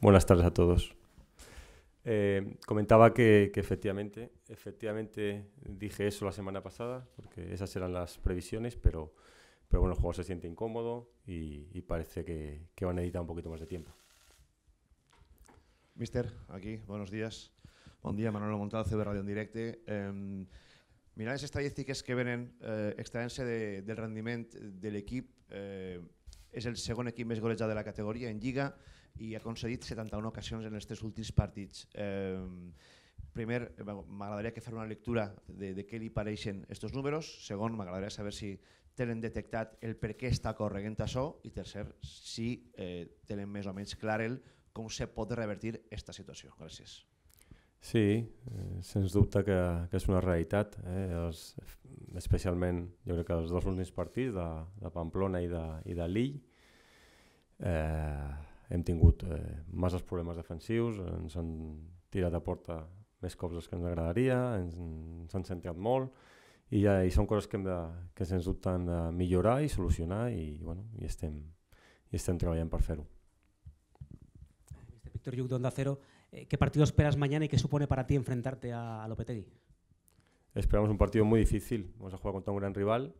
Buenas tardes a todos. Eh, comentaba que, efectivamente, efectivamente dije eso la semana pasada, porque esas eran las previsiones, pero, pero bueno, el juego se siente incómodo y, parece que, van a necesitar un poquito más de tiempo. Mister, aquí, buenos días. Buen día, Manolo Montal, CB Radio en directe. Eh, esas estadísticas que ven eh, del rendimiento del equipo, eh, és el segon equip més golejat de la categoria en Lliga i ha concedit 71 ocasions en els tres últims partits. Eh, primer, m'agradaria que fer una lectura de, de què li pareixen aquests números. Segon, m'agradaria saber si tenen detectat el per què està corregent això. I tercer, si eh, tenen més o menys clar el com se pot revertir aquesta situació. Gràcies. Sí, eh, sens dubte que, que és una realitat. Eh? Els, especialment, jo crec que els dos únics partits, de, de Pamplona i de, i de Lill, eh, hem tingut eh, masses problemes defensius, ens han tirat a porta més cops dels que ens agradaria, ens, ens han centrat molt, i, ja, i són coses que, hem de, que sens dubte hem de millorar i solucionar, i, bueno, i, estem, i estem treballant per fer-ho. Víctor Lluc, d'Onda Cero, Eh, ¿qué partido esperas mañana y qué supone para ti enfrentarte a, Lopetegui? Esperamos un partido muy difícil. Vamos a jugar contra un gran rival,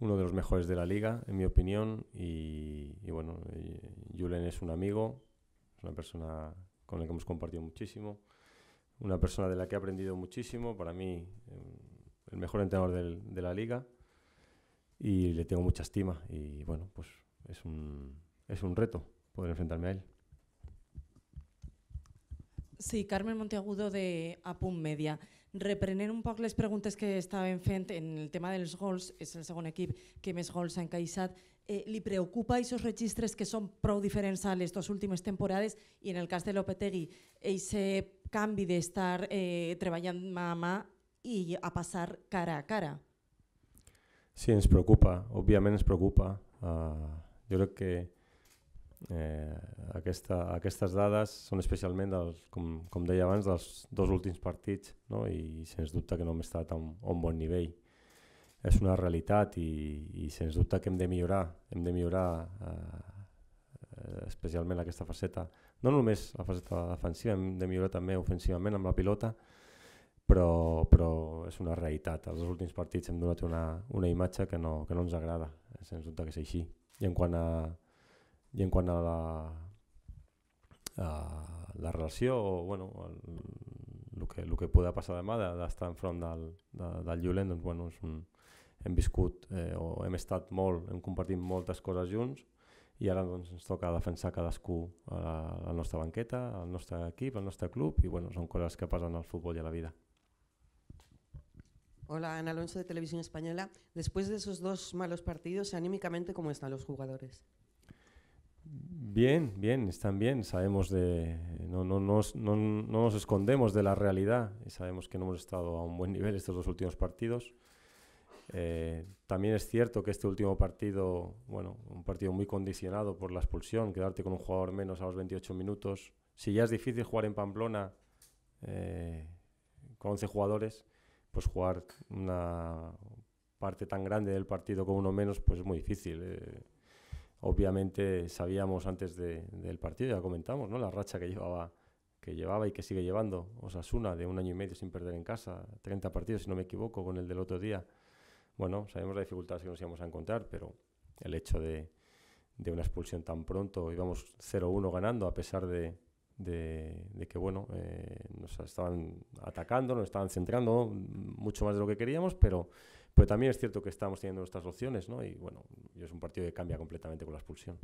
uno de los mejores de la liga, en mi opinión. Y, bueno, Julen es un amigo, es una persona con la que hemos compartido muchísimo, una persona de la que he aprendido muchísimo. Para mí, em, el mejor entrenador de la liga. Y le tengo mucha estima. Y bueno, pues es un, es un reto poder enfrentarme a él. Sí, Carmen Monteagudo de Apun Media. Reprenent un poc les preguntes que estàvem fent en el tema dels gols, és el segon equip que més gols ha encaixat, eh, li preocupa aquests registres que són prou diferents a les dues últimes temporades i en el cas de Lopetegui, aquest canvi d'estar eh, treballant mà a mà i a passar cara a cara? Sí, ens preocupa, òbviament ens preocupa. Uh, jo crec que Eh, aquesta, aquestes dades són especialment, dels, com, com deia abans, dels dos últims partits no? i sens dubte que no hem estat a un, a un bon nivell. És una realitat i, i sens dubte que hem de millorar, hem de millorar eh, especialment aquesta faceta, no només la faceta defensiva, hem de millorar també ofensivament amb la pilota, però, però és una realitat. Els dos últims partits hem donat una, una imatge que no, que no ens agrada, sens dubte que és així. I en quant a, i en quant a la, a la relació, o, bueno, el, el, que, el que podrà passar demà d'estar enfront del, de, del violent, doncs, bueno, és un, hem viscut eh, o hem estat molt, hem compartit moltes coses junts i ara doncs, ens toca defensar cadascú a la, a la nostra banqueta, al nostre equip, al nostre club i bueno, són coses que passen al futbol i a la vida. Hola, Ana Alonso de Televisión Española. Después de esos dos malos partidos, anímicamente, ¿cómo están los jugadores? Bien, bien, están bien. Sabemos de. No, no, nos, no, nos escondemos de la realidad y sabemos que no hemos estado a un buen nivel estos dos últimos partidos. Eh, también es cierto que este último partido, bueno, un partido muy condicionado por la expulsión, quedarte con un jugador menos a los 28 minutos. Si ya es difícil jugar en Pamplona eh, con 11 jugadores, pues jugar una parte tan grande del partido con uno menos, pues es muy difícil. Eh. Obviamente sabíamos antes del partido, ya comentamos, ¿no? La racha que llevaba, que llevaba y que sigue llevando Osasuna de un año y medio sin perder en casa, 30 partidos si no me equivoco con el del otro día. Bueno, sabemos las dificultades que nos íbamos a encontrar, pero el hecho de, una expulsión tan pronto, íbamos 0-1 ganando a pesar de, que, bueno, eh, nos estaban atacando, nos estaban centrando mm, mucho más de lo que queríamos, pero pero también es cierto que estamos teniendo nuestras opciones, ¿no? Y bueno, es un partido que cambia completamente con la expulsión.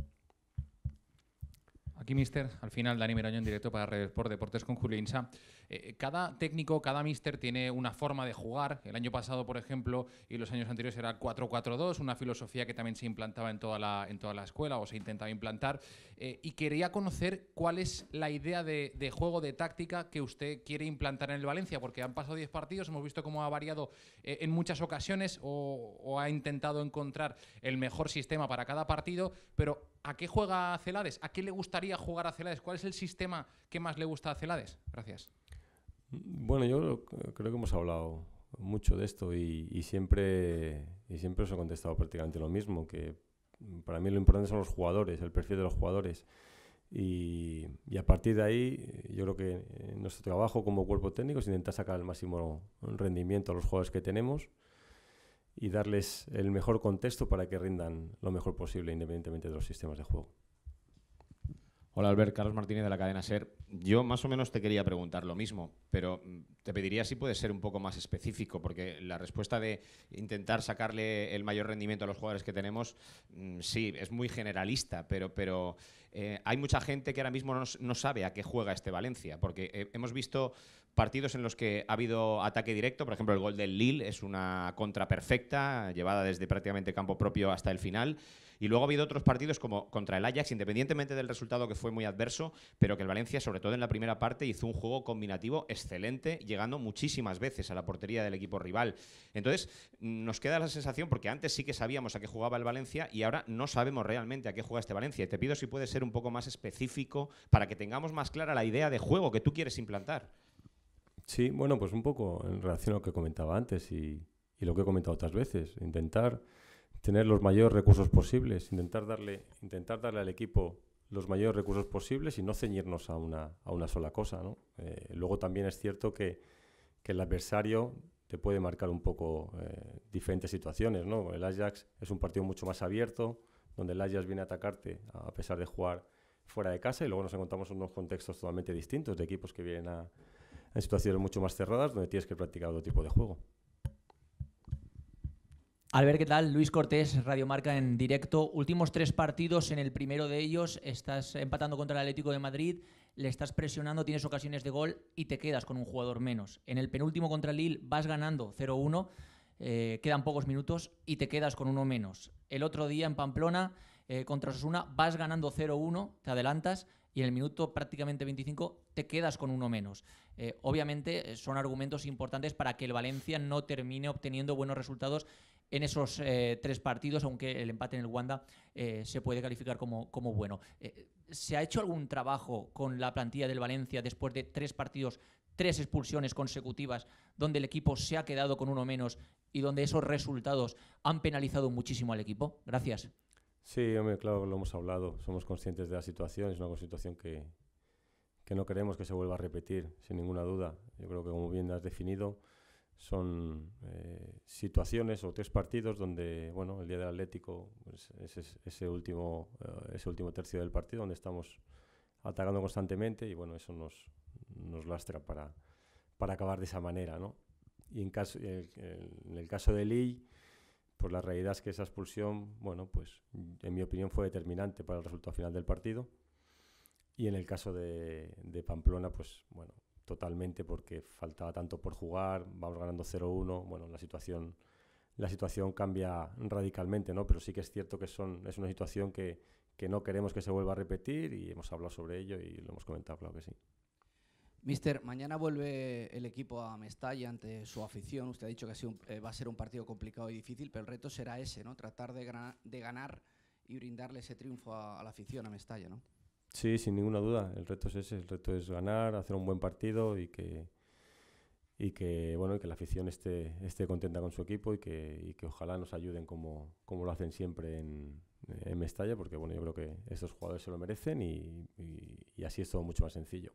Aquí, mister, al final, Dani Miraño en directo para Red Sport Deportes con Julio Insa. Eh, eh, cada técnico, cada mister tiene una forma de jugar. El año pasado, por ejemplo, y los años anteriores era 4-4-2, una filosofía que también se implantaba en toda la, en toda la escuela o se intentaba implantar. Eh, y quería conocer cuál es la idea de, juego, de táctica que usted quiere implantar en el Valencia, porque han pasado 10 partidos, hemos visto cómo ha variado en muchas ocasiones o, o ha intentado encontrar el mejor sistema para cada partido, pero ¿A qué juega Celades? ¿A qué le gustaría jugar a Celades? ¿Cuál es el sistema que más le gusta a Celades? Gracias. Bueno, yo creo que hemos hablado mucho de esto y, siempre, y siempre os he contestado prácticamente lo mismo, que para mí lo importante son los jugadores, el perfil de los jugadores. Y, y, a partir de ahí, yo creo que nuestro trabajo como cuerpo técnico es intentar sacar el máximo rendimiento a los jugadores que tenemos y darles el mejor contexto para que rindan lo mejor posible independientemente de los sistemas de juego. Hola Albert, Carlos Martínez de la cadena SER. Yo más o menos te quería preguntar lo mismo, pero mm, te pediría si puedes ser un poco más específico, porque la respuesta de intentar sacarle el mayor rendimiento a los jugadores que tenemos, mm, sí, es muy generalista, pero, pero eh, hay mucha gente que ahora mismo no, no, sabe a qué juega este Valencia, porque eh, hemos visto partidos en los que ha habido ataque directo, por ejemplo el gol del Lille es una contra perfecta, llevada desde prácticamente campo propio hasta el final. Y luego ha habido otros partidos como contra el Ajax, independientemente del resultado que fue muy adverso, pero que el Valencia, sobre todo en la primera parte, hizo un juego combinativo excelente, llegando muchísimas veces a la portería del equipo rival. Entonces, nos queda la sensación, porque antes sí que sabíamos a qué jugaba el Valencia y ahora no sabemos realmente a qué juega este Valencia. Y te pido si puedes ser un poco más específico para que tengamos más clara la idea de juego que tú quieres implantar. Sí, bueno, pues un poco en relación a lo que comentaba antes y, y lo que he comentado otras veces. Intentar tener los mayores recursos posibles, intentar darle, intentar darle al equipo los mayores recursos posibles y no ceñirnos a una, sola cosa. Eh, luego también es cierto que, el adversario te puede marcar un poco eh, diferentes situaciones. ¿no? El Ajax es un partido mucho más abierto, donde el Ajax viene a atacarte a pesar de jugar fuera de casa y luego nos encontramos en unos contextos totalmente distintos de equipos que vienen a, en situaciones mucho más cerradas donde tienes que practicar otro tipo de juego. Al ver qué tal, Luis Cortés, Radio Marca en directo. Últimos tres partidos, en el primero de ellos estás empatando contra el Atlético de Madrid, le estás presionando, tienes ocasiones de gol y te quedas con un jugador menos. En el penúltimo contra el Lille vas ganando 0-1, eh, quedan pocos minutos y te quedas con uno menos. El otro día en Pamplona eh, contra Osasuna vas ganando 0-1, te adelantas y en el minuto prácticamente 25 te quedas con uno menos. Eh, obviamente son argumentos importantes para que el Valencia no termine obteniendo buenos resultados en esos eh, tres partidos, aunque el empate en el Wanda eh, se puede calificar como, como bueno. Eh, ¿Se ha hecho algún trabajo con la plantilla del Valencia después de tres partidos, tres expulsiones consecutivas, donde el equipo se ha quedado con uno menos y donde esos resultados han penalizado muchísimo al equipo? Gracias. Sí, hombre, claro, lo hemos hablado. Somos conscientes de la situación. Es una situación que, que no queremos que se vuelva a repetir, sin ninguna duda. Yo creo que, como bien has definido, son eh, situaciones o tres partidos donde, bueno, el día del Atlético, pues, es ese, último, eh, ese último tercio del partido donde estamos atacando constantemente y, bueno, eso nos, nos lastra para, para acabar de esa manera, ¿no? Y en, el, en el caso de Lee, pues la realidad es que esa expulsión, bueno, pues en mi opinión fue determinante para el resultado final del partido. Y en el caso de, de Pamplona, pues bueno, totalmente porque faltaba tanto por jugar, vamos ganando 0-1, bueno, la situación, la situación cambia radicalmente, ¿no? Pero sí que es cierto que son, es una situación que, no queremos que se vuelva a repetir y hemos hablado sobre ello y lo hemos comentado, claro que sí. Mister, mañana vuelve el equipo a Mestalla ante su afición. Usted ha dicho que eh, va a ser un partido complicado y difícil, pero el reto será ese, ¿no? Tratar de, ganar y brindarle ese triunfo a, a, la afición a Mestalla, ¿no? Sí, sin ninguna duda. El reto es ese. El reto es ganar, hacer un buen partido y que, y que, bueno, y que la afición esté, esté contenta con su equipo y que, y que ojalá nos ayuden como, lo hacen siempre en, en Mestalla, porque bueno, yo creo que estos jugadores se lo merecen y así es todo mucho más sencillo.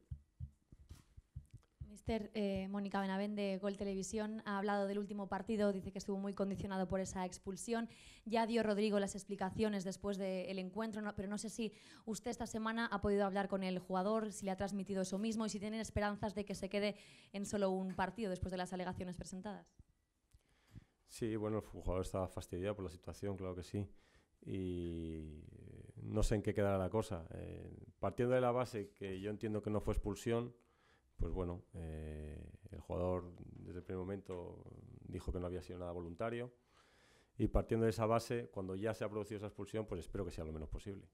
Mónica eh, Mónica Benavente, Gol Televisión, ha hablado del último partido, dice que estuvo muy condicionado por esa expulsión. Ya dio Rodrigo las explicaciones después del encuentro, pero no sé si usted esta semana ha podido hablar con el jugador, si le ha transmitido eso mismo y si tienen esperanzas de que se quede en solo un partido después de las alegaciones presentadas. Sí, bueno, el jugador estaba fastidiado por la situación, claro que sí. Y eh, no sé en qué quedará la cosa. Eh, partiendo de la base que yo entiendo que no fue expulsión, pues bueno, eh, el jugador desde el primer momento dijo que no había sido nada voluntario. Y partiendo de esa base, cuando ya se ha producido esa expulsión, pues espero que sea lo menos posible.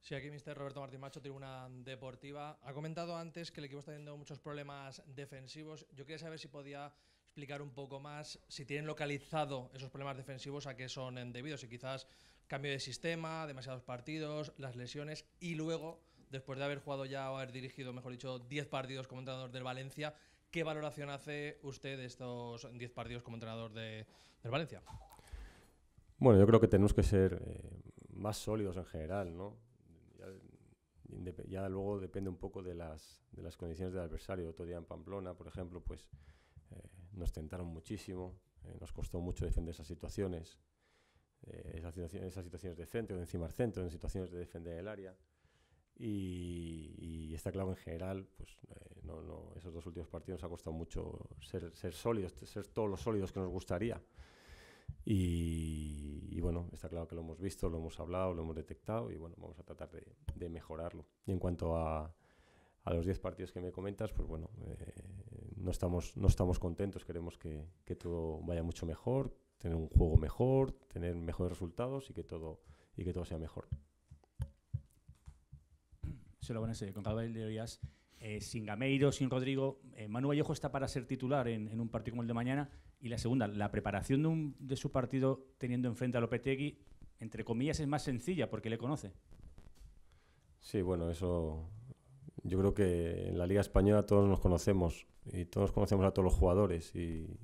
Sí, aquí Mr. Roberto Martín Macho, Tribuna Deportiva. Ha comentado antes que el equipo está teniendo muchos problemas defensivos. Yo quería saber si podía explicar un poco más si tienen localizado esos problemas defensivos a qué son debidos. Si quizás cambio de sistema, demasiados partidos, las lesiones y luego después de haber jugado ya o haber dirigido, mejor dicho, 10 partidos como entrenador del Valencia, ¿qué valoración hace usted de estos 10 partidos como entrenador del Valencia? Bueno, yo creo que tenemos que ser eh, más sólidos en general, ¿no? Ya, luego depende un poco de las, condiciones del adversario. Otro día en Pamplona, por ejemplo, pues eh, nos tentaron muchísimo, eh, nos costó mucho defender esas situaciones, esas, situaciones, de centro, de encima del centro, en situaciones de defender el área. Y, está claro en general, pues eh, esos dos últimos partidos nos ha costado mucho ser, sólidos, ser todos los sólidos que nos gustaría. Y, bueno, está claro que lo hemos visto, lo hemos hablado, lo hemos detectado y bueno, vamos a tratar de, mejorarlo. Y en cuanto a, los 10 partidos que me comentas, pues bueno, eh, no, estamos, contentos, queremos que, todo vaya mucho mejor, tener un juego mejor, tener mejores resultados y que todo, y que todo sea mejor van a con Gabriel Díaz. Eh, sin Gameiro, sin Rodrigo, eh, Manu Vallejo está para ser titular en, un partido como el de mañana. Y la segunda, la preparación de, su partido teniendo enfrente a Lopetegui, entre comillas, es más sencilla porque le conoce. Sí, bueno, eso yo creo que en la Liga Española todos nos conocemos y todos conocemos a todos los jugadores y,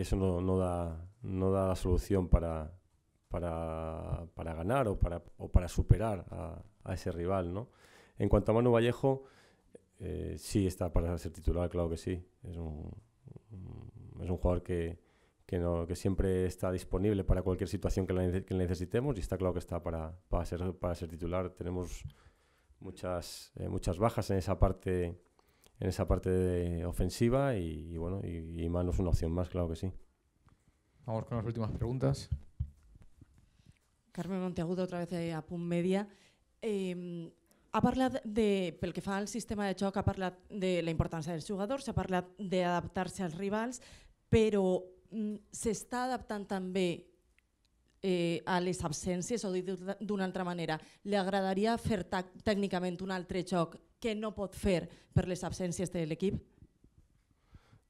eso no, no, da, no da la solución para, para, ganar o para, o para superar a, ese rival, ¿no? En cuanto a Manu Vallejo, eh, sí está para ser titular, claro que sí. Es un, es un jugador que, que, siempre está disponible para cualquier situación que necesitemos y está claro que está para, para, ser, para ser titular. Tenemos muchas, eh, muchas bajas en esa parte en esa parte ofensiva y, bueno, y Manu es una opción más, claro que sí. Vamos con las últimas preguntas. Carmen Monteagudo, otra vez a Punt Media. Eh, ha parlat de, pel que fa al sistema de xoc, ha parlat de la importància dels jugadors, ha parlat d'adaptar-se als rivals, però mm, s'està adaptant també eh, a les absències, o dit d'una altra manera, li agradaria fer tècnicament un altre xoc que no pot fer per les absències de l'equip?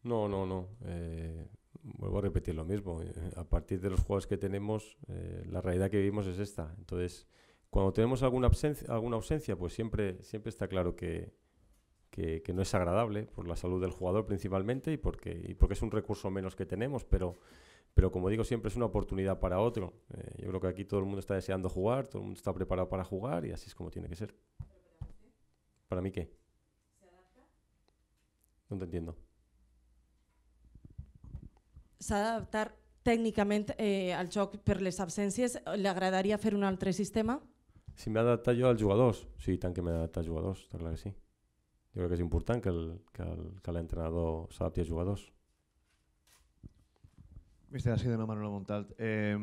No, no, no. Eh, vuelvo a repetir lo mismo, eh, a partir de los juegos que tenemos, eh, la realidad que vivimos es esta. Entonces, cuando tenemos alguna ausencia, alguna ausencia pues siempre, siempre está claro que, que, no es agradable por la salud del jugador principalmente y porque, y porque es un recurso menos que tenemos, pero, pero como digo, siempre es una oportunidad para otro. Eh, yo creo que aquí todo el mundo está deseando jugar, todo el mundo está preparado para jugar y así es como tiene que ser. ¿Para mí qué? No te entiendo. s'ha d'adaptar tècnicament eh, al joc per les absències. Li agradaria fer un altre sistema? Si m'he d'adaptar jo als jugadors, sí, tant que m'he d'adaptar als jugadors, està clar que sí. Jo crec que és important que l'entrenador s'adapti als jugadors. Mister, ha sido una Manolo Montalt. Eh,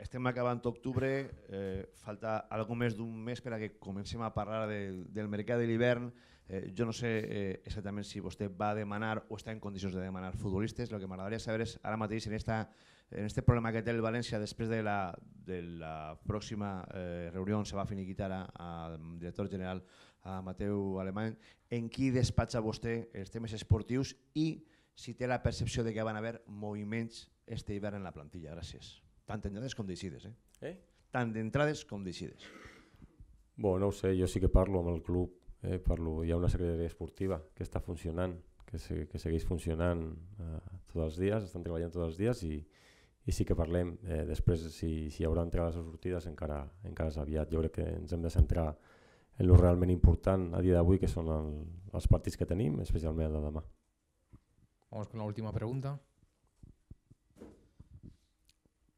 estem acabant octubre, eh, falta algo més d'un mes per a que comencem a parlar del, del mercat de l'hivern. Eh, jo no sé eh, exactament si vostè va demanar o està en condicions de demanar futbolistes. El que m'agradaria saber és ara mateix en, esta, en este problema que té el València després de la, de la pròxima eh, reunió on se va finiquitar al director general a Mateu Alemany, en qui despatxa vostè els temes esportius i si té la percepció de que van haver moviments este hivern en la plantilla. Gràcies. Tant entrades com d'eixides, eh? eh? Tant d'entrades com d'eixides. Bon, no ho sé, jo sí que parlo amb el club, eh? parlo, hi ha una secretaria esportiva que està funcionant, que, se, que segueix funcionant eh, tots els dies, estan treballant tots els dies i, i sí que parlem. Eh, després, si, si hi haurà entrades o sortides, encara, encara és aviat. Jo crec que ens hem de centrar en lo realment important a dia d'avui, que són el, els partits que tenim, especialment el de demà. Vamos con la última pregunta.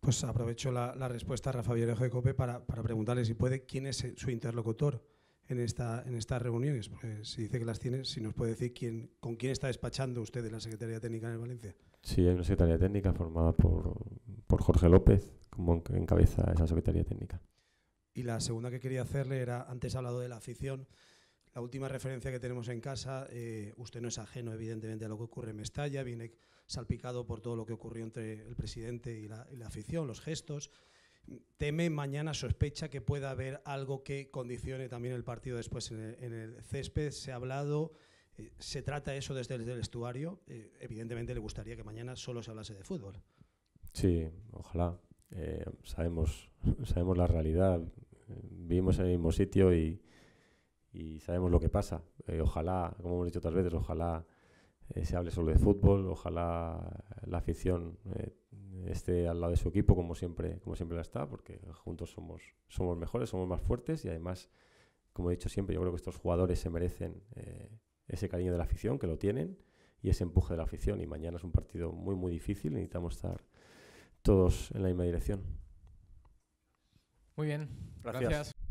Pues aprovecho la, respuesta a Rafa Villarejo de COPE para, preguntarle si puede quién es su interlocutor en, esta, en estas reuniones. Porque si dice que las tiene, si nos puede decir quién, con quién está despachando usted de la Secretaría Técnica en Valencia. Sí, hay una Secretaría Técnica formada por, por Jorge López, como encabeza esa Secretaría Técnica. Y la segunda que quería hacerle era, antes hablado de la afición, la última referencia que tenemos en casa, eh, usted no es ajeno evidentemente a lo que ocurre en Mestalla, viene salpicado por todo lo que ocurrió entre el presidente y la, afición, los gestos. Teme mañana, sospecha que pueda haber algo que condicione también el partido después en el, césped. Se ha hablado, eh, se trata eso desde, el estuario. Eh, evidentemente le gustaría que mañana solo se hablase de fútbol. Sí, ojalá. Eh, sabemos, sabemos la realidad. Vivimos en el mismo sitio y, y sabemos lo que pasa. ojalá, como hemos dicho otras veces, ojalá eh, se hable solo de fútbol. Ojalá la afición eh, esté al lado de su equipo como siempre, como siempre la está, porque juntos somos, somos mejores, somos más fuertes y además, como he dicho siempre, yo creo que estos jugadores se merecen eh, ese cariño de la afición, que lo tienen, y ese empuje de la afición. Y mañana es un partido muy, muy difícil, necesitamos estar todos en la misma dirección. Muy bien, gracias.